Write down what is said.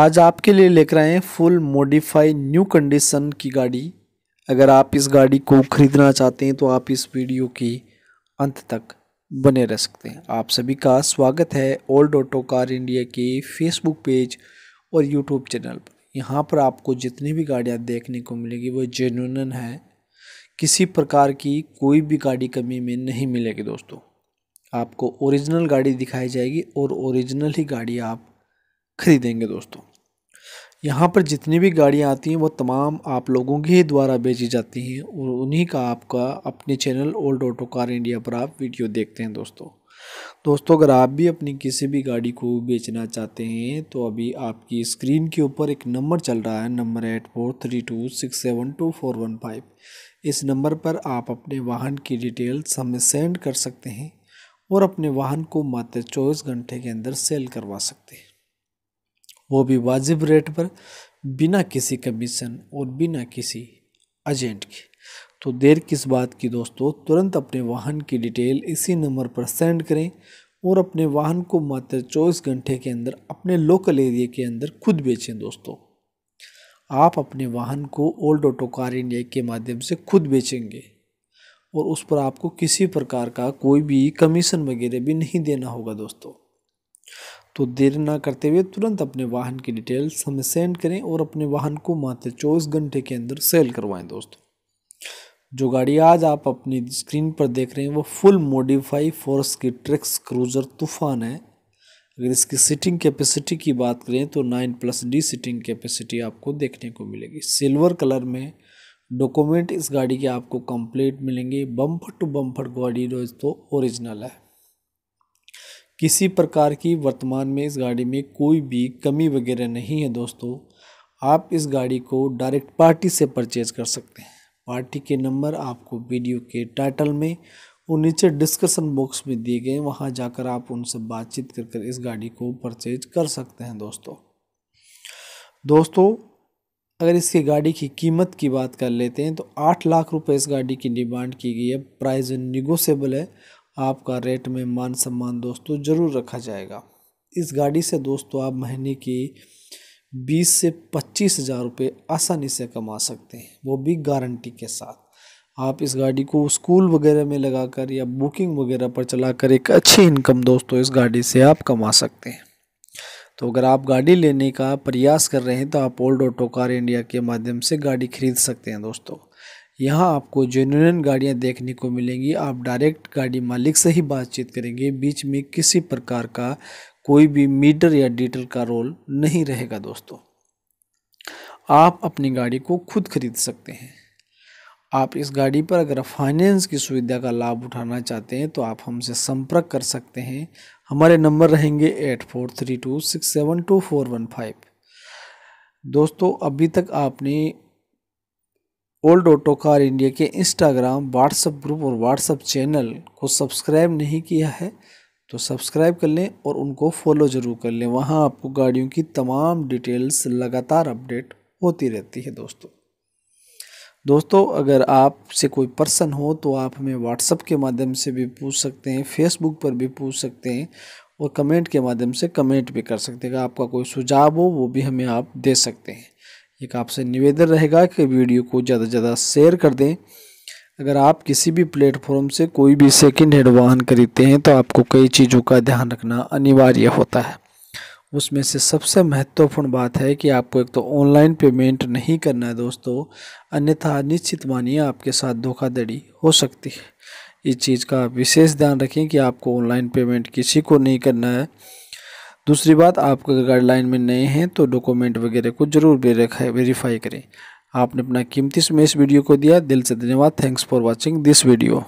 आज आपके लिए लेकर आए फुल मॉडिफाई न्यू कंडीशन की गाड़ी अगर आप इस गाड़ी को ख़रीदना चाहते हैं तो आप इस वीडियो के अंत तक बने रह सकते हैं आप सभी का स्वागत है ओल्ड ऑटो कार इंडिया के फेसबुक पेज और यूट्यूब चैनल पर यहाँ पर आपको जितनी भी गाड़ियाँ देखने को मिलेगी वो जेन्यून है किसी प्रकार की कोई भी गाड़ी कमी में नहीं मिलेगी दोस्तों आपको ओरिजिनल गाड़ी दिखाई जाएगी और ओरिजिनल ही गाड़ी आप खरीदेंगे दोस्तों यहाँ पर जितनी भी गाड़ियाँ आती हैं वो तमाम आप लोगों के ही द्वारा बेची जाती हैं और उन्हीं का आपका अपने channel old auto car India पर आप वीडियो देखते हैं दोस्तों दोस्तों अगर आप भी अपनी किसी भी गाड़ी को बेचना चाहते हैं तो अभी आपकी स्क्रीन के ऊपर एक नंबर चल रहा है number eight four three two six seven two four one five इस नंबर पर आप अपने वाहन की डिटेल्स हमें सेंड कर सकते हैं और अपने वाहन को मात्र चौबीस घंटे के अंदर सेल करवा सकते हैं वो भी वाजिब रेट पर बिना किसी कमीशन और बिना किसी एजेंट के तो देर किस बात की दोस्तों तुरंत अपने वाहन की डिटेल इसी नंबर पर सेंड करें और अपने वाहन को मात्र चौबीस घंटे के अंदर अपने लोकल एरिए के अंदर खुद बेचें दोस्तों आप अपने वाहन को ओल्ड ऑटो कार इंडिया के माध्यम से खुद बेचेंगे और उस पर आपको किसी प्रकार का कोई भी कमीशन वगैरह भी नहीं देना होगा दोस्तों तो देर ना करते हुए तुरंत अपने वाहन की डिटेल्स हमें सेंड करें और अपने वाहन को मात्र चौबीस घंटे के अंदर सेल करवाएं दोस्तों जो गाड़ी आज आप अपनी स्क्रीन पर देख रहे हैं वो फुल मॉडिफाई फोर्स की ट्रिक्स क्रूजर तूफान है अगर इसकी सीटिंग कैपेसिटी की बात करें तो nine plus D seating capacity आपको देखने को मिलेगी सिल्वर कलर में डॉक्यूमेंट इस गाड़ी के आपको कंप्लीट मिलेंगे बम्फर टू बम्फर गाड़ी दोस्तों ओरिजिनल है किसी प्रकार की वर्तमान में इस गाड़ी में कोई भी कमी वगैरह नहीं है दोस्तों आप इस गाड़ी को डायरेक्ट पार्टी से परचेज कर सकते हैं पार्टी के नंबर आपको वीडियो के टाइटल में और नीचे डिस्कशन बॉक्स में दिए गए वहाँ जाकर आप उनसे बातचीत कर कर इस गाड़ी को परचेज कर सकते हैं दोस्तों दोस्तों अगर इसकी गाड़ी की कीमत की बात कर लेते हैं तो आठ लाख रुपए इस गाड़ी की डिमांड की गई है प्राइस निगोसेबल है आपका रेट में मान सम्मान दोस्तों ज़रूर रखा जाएगा इस गाड़ी से दोस्तों आप महीने की बीस से पच्चीस हज़ार रुपये आसानी से कमा सकते हैं वो भी गारंटी के साथ आप इस गाड़ी को स्कूल वगैरह में लगाकर या बुकिंग वगैरह पर चलाकर एक अच्छी इनकम दोस्तों इस गाड़ी से आप कमा सकते हैं तो अगर आप गाड़ी लेने का प्रयास कर रहे हैं तो आप ओल्ड ऑटो कार इंडिया के माध्यम से गाड़ी खरीद सकते हैं दोस्तों यहाँ आपको जेन्यून गाड़ियाँ देखने को मिलेंगी आप डायरेक्ट गाड़ी मालिक से ही बातचीत करेंगे बीच में किसी प्रकार का कोई भी मीटर या डीटल का रोल नहीं रहेगा दोस्तों आप अपनी गाड़ी को खुद खरीद सकते हैं आप इस गाड़ी पर अगर फाइनेंस की सुविधा का लाभ उठाना चाहते हैं तो आप हमसे संपर्क कर सकते हैं हमारे नंबर रहेंगे eight four three two six seven two four one five दोस्तों अभी तक आपने ओल्ड ऑटो कार इंडिया के इंस्टाग्राम व्हाट्सएप ग्रुप और व्हाट्सएप चैनल को सब्सक्राइब नहीं किया है तो सब्सक्राइब कर लें और उनको फॉलो ज़रूर कर लें वहाँ आपको गाड़ियों की तमाम डिटेल्स लगातार अपडेट होती रहती है दोस्तों दोस्तों अगर आपसे कोई पर्सन हो तो आप हमें व्हाट्सअप के माध्यम से भी पूछ सकते हैं फेसबुक पर भी पूछ सकते हैं और कमेंट के माध्यम से कमेंट भी कर सकते हैं अगर आपका कोई सुझाव हो वो भी हमें आप दे सकते हैं एक आपसे निवेदन रहेगा कि वीडियो को ज़्यादा से ज़्यादा शेयर कर दें अगर आप किसी भी प्लेटफॉर्म से कोई भी सेकेंड हैंड वाहन खरीदते हैं तो आपको कई चीज़ों का ध्यान रखना अनिवार्य होता है उसमें से सबसे महत्वपूर्ण बात है कि आपको एक तो ऑनलाइन पेमेंट नहीं करना है दोस्तों अन्यथा निश्चित मानिए आपके साथ धोखाधड़ी हो सकती है इस चीज़ का विशेष ध्यान रखें कि आपको ऑनलाइन पेमेंट किसी को नहीं करना है दूसरी बात आप अगर गाइडलाइन में नए हैं तो डॉक्यूमेंट वगैरह को ज़रूर वेरीफाई करें आपने अपना कीमती समय इस वीडियो को दिया दिल से धन्यवाद thanks for watching this video